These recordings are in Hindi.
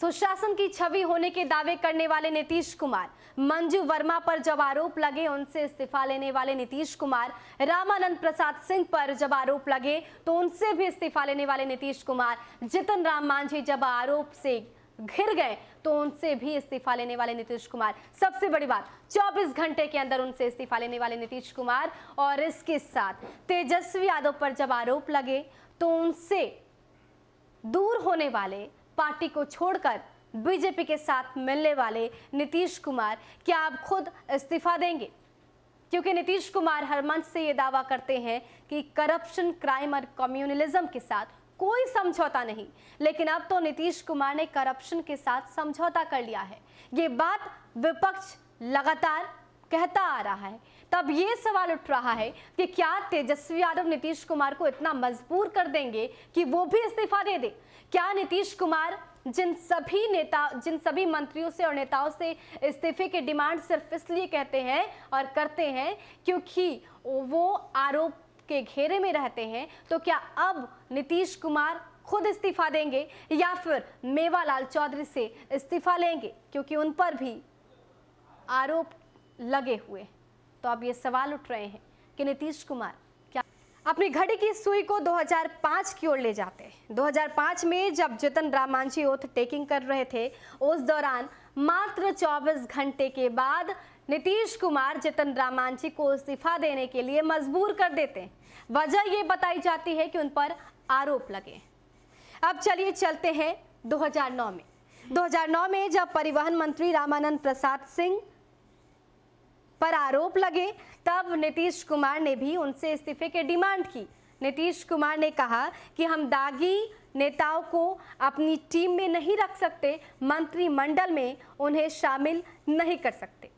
सुशासन की छवि होने के दावे करने वाले नीतीश कुमार मंजू वर्मा पर जब आरोप लगे उनसे इस्तीफा लेने वाले नीतीश कुमार रामानंद प्रसाद सिंह पर जब आरोप लगे तो उनसे भी इस्तीफा लेने वाले नीतीश कुमार जितन राम मांझी जब आरोप से घिर गए तो उनसे भी इस्तीफा लेने वाले नीतीश कुमार सबसे बड़ी बात 24 घंटे के अंदर उनसे इस्तीफा लेने वाले नीतीश कुमार और इसके साथ तेजस्वी यादव पर जब आरोप लगे तो उनसे दूर होने वाले पार्टी को छोड़कर बीजेपी के साथ मिलने वाले नीतीश कुमार क्या आप खुद इस्तीफा देंगे क्योंकि नीतीश कुमार हर मंच से ये दावा करते हैं कि करप्शन क्राइम और कम्युनलिज्म के साथ कोई समझौता नहीं लेकिन अब तो नीतीश कुमार ने करप्शन के साथ समझौता कर लिया है ये बात विपक्ष लगातार कहता आ रहा है तब ये सवाल उठ रहा है कि क्या तेजस्वी यादव नीतीश कुमार को इतना मजबूर कर देंगे कि वो भी इस्तीफा दे दे क्या नीतीश कुमार जिन सभी नेता जिन सभी मंत्रियों से और नेताओं से इस्तीफे के डिमांड सिर्फ इसलिए कहते हैं और करते हैं क्योंकि वो आरोप के घेरे में रहते हैं तो क्या अब नीतीश कुमार खुद इस्तीफा देंगे या फिर मेवालाल चौधरी से इस्तीफा लेंगे क्योंकि उन पर भी आरोप लगे हुए हैं तो अब ये सवाल उठ रहे हैं कि नीतीश कुमार क्या अपनी घड़ी की सुई को 2005 की ओर ले जाते हैं 2005 में जब जतन राम मांझी ओथ टेकिंग कर रहे थे उस दौरान मात्र 24 घंटे के बाद नीतीश कुमार जतन राम मांझी को इस्तीफा देने के लिए मजबूर कर देते हैं वजह ये बताई जाती है कि उन पर आरोप लगे अब चलिए चलते हैं 2009 में 2009 में जब परिवहन मंत्री रामानंद प्रसाद सिंह पर आरोप लगे तब नीतीश कुमार ने भी उनसे इस्तीफे की डिमांड की नीतीश कुमार ने कहा कि हम दागी नेताओं को अपनी टीम में नहीं रख सकते मंत्रिमंडल में उन्हें शामिल नहीं कर सकते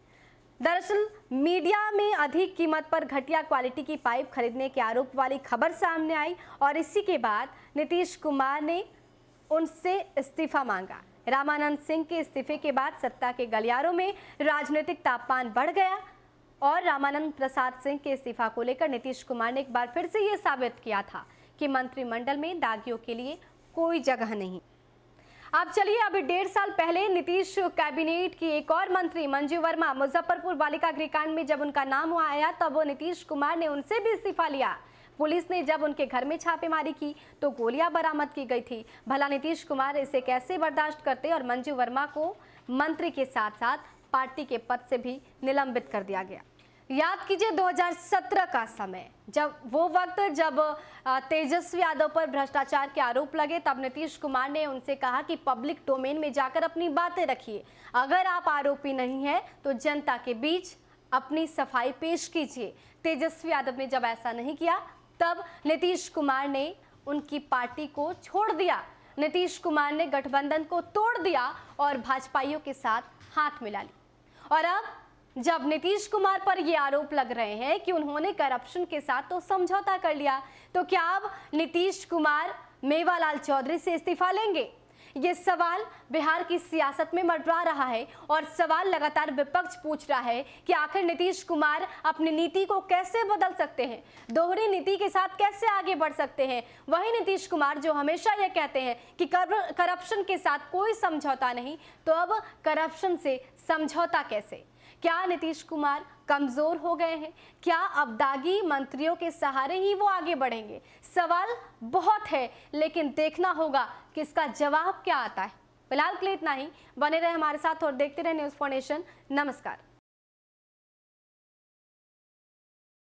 दरअसल मीडिया में अधिक कीमत पर घटिया क्वालिटी की पाइप खरीदने के आरोप वाली खबर सामने आई और इसी के बाद नीतीश कुमार ने उनसे इस्तीफा मांगा रामानंद सिंह के इस्तीफे के बाद सत्ता के गलियारों में राजनीतिक तापमान बढ़ गया और रामानंद प्रसाद सिंह के इस्तीफा को लेकर नीतीश कुमार ने एक बार फिर से ये साबित किया था कि मंत्रिमंडल में दागियों के लिए कोई जगह नहीं अब चलिए अभी डेढ़ साल पहले नीतीश कैबिनेट की एक और मंत्री मंजू वर्मा मुजफ्फरपुर बालिका गृहकांड में जब उनका नाम आया तब वो नीतीश कुमार ने उनसे भी इस्तीफा लिया पुलिस ने जब उनके घर में छापेमारी की तो गोलियां बरामद की गई थी भला नीतीश कुमार इसे कैसे बर्दाश्त करते और मंजू वर्मा को मंत्री के साथ साथ पार्टी के पद से भी निलंबित कर दिया गया याद कीजिए 2017 का समय जब वो वक्त जब तेजस्वी यादव पर भ्रष्टाचार के आरोप लगे तब नीतीश कुमार ने उनसे कहा कि पब्लिक डोमेन में जाकर अपनी बातें रखिए अगर आप आरोपी नहीं हैं तो जनता के बीच अपनी सफाई पेश कीजिए तेजस्वी यादव ने जब ऐसा नहीं किया तब नीतीश कुमार ने उनकी पार्टी को छोड़ दिया नीतीश कुमार ने गठबंधन को तोड़ दिया और भाजपाइयों के साथ हाथ मिला ली और अब जब नीतीश कुमार पर ये आरोप लग रहे हैं कि उन्होंने करप्शन के साथ तो समझौता कर लिया तो क्या अब नीतीश कुमार मेवालाल चौधरी से इस्तीफा लेंगे ये सवाल बिहार की सियासत में मंडरा रहा है और सवाल लगातार विपक्ष पूछ रहा है कि आखिर नीतीश कुमार अपनी नीति को कैसे बदल सकते हैं दोहरी नीति के साथ कैसे आगे बढ़ सकते हैं वही नीतीश कुमार जो हमेशा ये कहते हैं कि करप्शन के साथ कोई समझौता नहीं तो अब करप्शन से समझौता कैसे क्या नीतीश कुमार कमज़ोर हो गए हैं क्या अब दागी मंत्रियों के सहारे ही वो आगे बढ़ेंगे सवाल बहुत है लेकिन देखना होगा कि इसका जवाब क्या आता है फिलहाल के लिए इतना ही बने रहे हमारे साथ और देखते रहे न्यूज़ फाउंडेशन नमस्कार